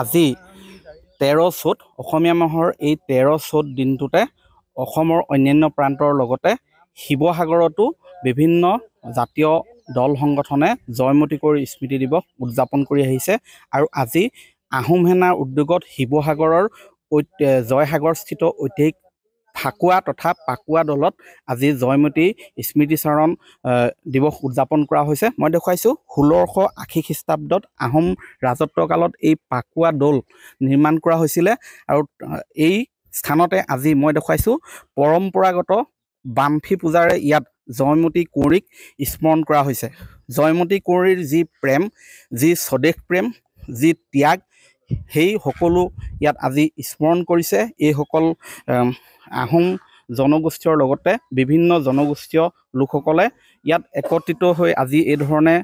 আজি তেৰ চ'ত অসমীয়া মাহৰ এই তেৰ চ'ত দিনটোতে অসমৰ অন্যান্য প্ৰান্তৰ লগতে শিৱসাগৰতো বিভিন্ন জাতীয় দল সংগঠনে জয়মতী কৰি স্মৃতি দিৱস উদযাপন কৰি আহিছে আৰু আজি আহোম সেনাৰ উদ্যোগত শিৱসাগৰৰ জয়সাগৰস্থিত ঐতিহাসিক ফাকুৱা তথা পাকুৱা দলত আজি জয়মতী স্মৃতিচাৰণ দিৱস উদযাপন কৰা হৈছে মই দেখুৱাইছোঁ ষোল্লশ আশী খ্ৰীষ্টাব্দত আহোম ৰাজত্বকালত এই পাকুৱা দৌল নিৰ্মাণ কৰা হৈছিলে আৰু এই স্থানতে আজি মই দেখুৱাইছোঁ পৰম্পৰাগত বামফি পূজাৰে ইয়াত জয়মতী কুঁৱৰীক স্মৰণ কৰা হৈছে জয়মতী কুঁৱৰীৰ যি প্ৰেম যি স্বদেশ প্ৰেম যি ত্যাগ সেই সকলো ইয়াত আজি স্মৰণ কৰিছে এইসকল আহোম জনগোষ্ঠীয়ৰ লগতে বিভিন্ন জনগোষ্ঠীয় লোকসকলে ইয়াত একত্ৰিত হৈ আজি এই ধৰণে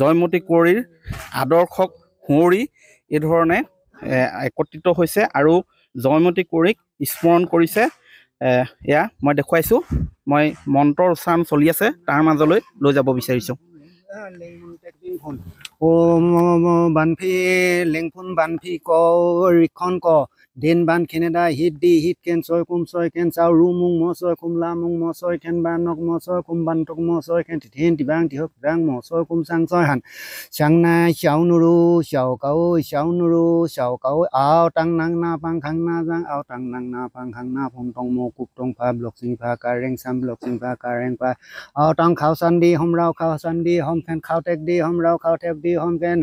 জয়মতী কুঁৱৰীৰ আদৰ্শক সোঁৱৰি এই ধৰণে একত্ৰিত হৈছে আৰু জয়মতী কুঁৱৰীক স্মৰণ কৰিছে এয়া মই দেখুৱাইছোঁ মই মন্ত্ৰৰ উচ্চাৰণ চলি আছে তাৰ মাজলৈ লৈ যাব বিচাৰিছোঁ บันพีเล็งพุนบันพีก็ริคอนก็เดินบันเคนได้ฮิตดีฮิตเคนซอยคุมซอยเคนสาวรูมุงมอซอยคุมลามุงมอซอยเคนบานนกมอซอยคุมบันตกมอซอยเคนติเทนติบางติฮกร่างมอซอยคุมสังซอยหันชังนาเฉานูรูเฉาเกาเฉานูรูเฉาเกาเอาตังนังนาปังขังนาจังเอาตังนังนาปังขังนาพงตองโมกุบตองพาบลกสิงพาการเร่งซ้ำบลกสิงพาการเร่งไปเอาตังข้าวสันดีหอมเราข้าวสันดีหอมแผ่นข้าวเต็กดีหอมเราข้าวเต็กดีีหอมแกน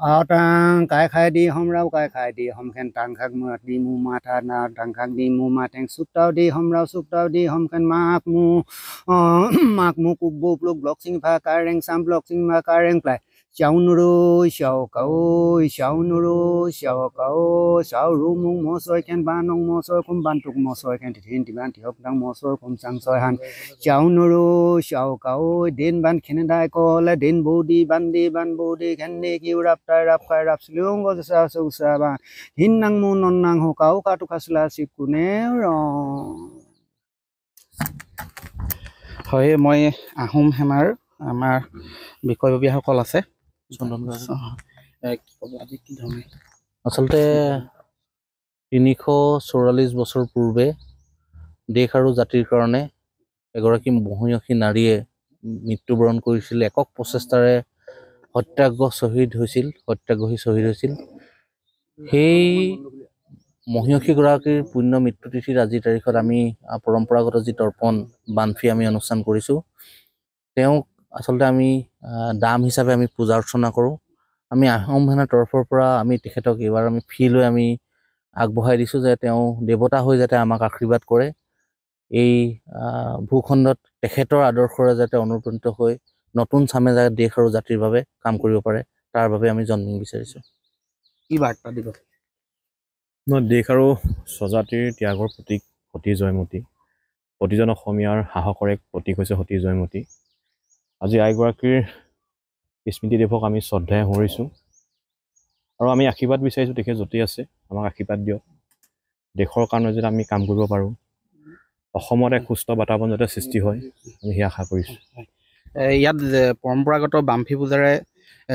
เอาตังกายขายดีหอมเรากายขายดีหอมแกนตังขักเมื่อดีมูมาทานาตังขักดีมูมาแทงสุดเต้าดีหอมเราสุดเต้าดีหอมแกนมากมูมากมูกุบบุบลูกบล็อกซิงพากายแรงสามบล็อกซิงมากายแรงไป小奴罗小高，小奴罗小高，小如梦莫说看巴侬莫说看巴图莫说看提天提班提奥当莫说看上说汉，小奴罗小高，电班看得太高了，电布地班地班布地看得起乌拉塔拉卡拉斯隆个啥苏啥吧，因能木能能好高卡图卡斯拉西库内容，好耶，莫耶阿红海马尔，阿马尔，比可以比好高了噻。আচলতে তিনিশ চৌৰাল্লিছ বছৰ পূৰ্বে দেশ আৰু জাতিৰ কাৰণে এগৰাকী মহীয়সী নাৰীয়ে মৃত্যুবৰণ কৰিছিল একক প্ৰচেষ্টাৰে সত্যাগ্ৰহ শ্বহীদ হৈছিল সত্যাগ্ৰহী শ্বহীদ হৈছিল সেই মহিয়সীগৰাকীৰ পুণ্য মৃত্যুতিথিত আজিৰ তাৰিখত আমি পৰম্পৰাগত যি তৰ্পণ বানফি আমি অনুষ্ঠান কৰিছোঁ তেওঁক আচলতে আমি দাম হিচাপে আমি পূজা অৰ্চনা কৰোঁ আমি আহোম সেনাৰ তৰফৰ পৰা আমি তেখেতক এইবাৰ আমি ফি লৈ আমি আগবঢ়াই দিছোঁ যে তেওঁ দেৱতা হৈ যাতে আমাক আশীৰ্বাদ কৰে এই ভূখণ্ডত তেখেতৰ আদৰ্শৰে যাতে অনুপ্ৰাণিত হৈ নতুন চামে যাতে দেশ আৰু জাতিৰ বাবে কাম কৰিব পাৰে তাৰ বাবে আমি জন্ম বিচাৰিছোঁ কি বাৰ্তা দিব ন দেশ আৰু স্বজাতিৰ ত্যাগৰ প্ৰতীক সতী জয়মতী প্ৰতিজন অসমীয়াৰ সাহসৰ এক প্ৰতীক হৈছে সতী জয়মতী আজি আইগৰাকীৰ স্মৃতিদেৱক আমি শ্ৰদ্ধাই সোঁৱৰিছোঁ আৰু আমি আশীৰ্বাদ বিচাৰিছোঁ তেখেত য'তেই আছে আমাক আশীৰ্বাদ দিয়ক দেশৰ কাৰণে যাতে আমি কাম কৰিব পাৰোঁ অসমত এক সুস্থ বাতাবৰণ যাতে সৃষ্টি হয় আমি সেই আশা কৰিছোঁ ইয়াত পৰম্পৰাগত বাম্ফী পূজাৰে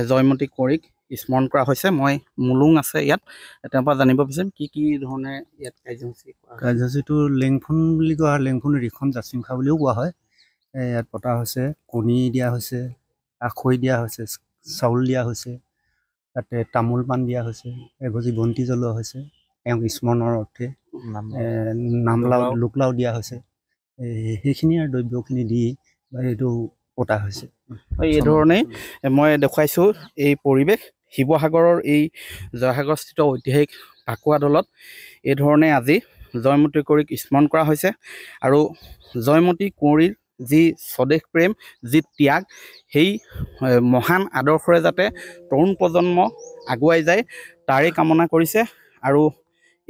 জয়মতী কোঁৱৰীক স্মৰণ কৰা হৈছে মই মুলুং আছে ইয়াত তেওঁৰ পৰা জানিব বিচাৰিম কি কি ধৰণে ইয়াত কাৰ্যসূচী কাৰ্যসূচীটো লেংফুন বুলি কোৱা হয় লেংফুন ৰিখন জাচিংখা বুলিও কোৱা হয় ইয়াত পতা হৈছে কণী দিয়া হৈছে আখৈ দিয়া হৈছে চাউল দিয়া হৈছে তাতে তামোল পাণ দিয়া হৈছে এগজি বন্তি জ্বলোৱা হৈছে তেওঁক স্মৰণৰ অৰ্থে নামলাও লোকলাও দিয়া হৈছে সেইখিনি আৰু দ্ৰব্যখিনি দি এইটো পতা হৈছে এই এইধৰণে মই দেখুৱাইছোঁ এই পৰিৱেশ শিৱসাগৰৰ এই জয়সাগৰস্থিত ঐতিহাসিক ফাকুৱা দলত এইধৰণে আজি জয়মতী কুঁৱৰীক স্মৰণ কৰা হৈছে আৰু জয়মতী কুঁৱৰীৰ যি স্বদেশ প্ৰেম যি ত্যাগ সেই মহান আদৰ্শৰে যাতে তৰুণ প্ৰজন্ম আগুৱাই যায় তাৰে কামনা কৰিছে আৰু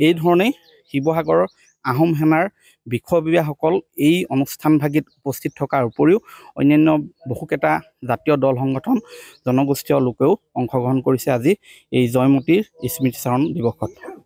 এইধৰণেই শিৱসাগৰৰ আহোম সেনাৰ বিষয়ববীয়াসকল এই অনুষ্ঠানভাগীত উপস্থিত থকাৰ উপৰিও অন্যান্য বহুকেইটা জাতীয় দল সংগঠন জনগোষ্ঠীয় লোকেও অংশগ্ৰহণ কৰিছে আজি এই জয়মতীৰ স্মৃতিচাৰণ দিৱসত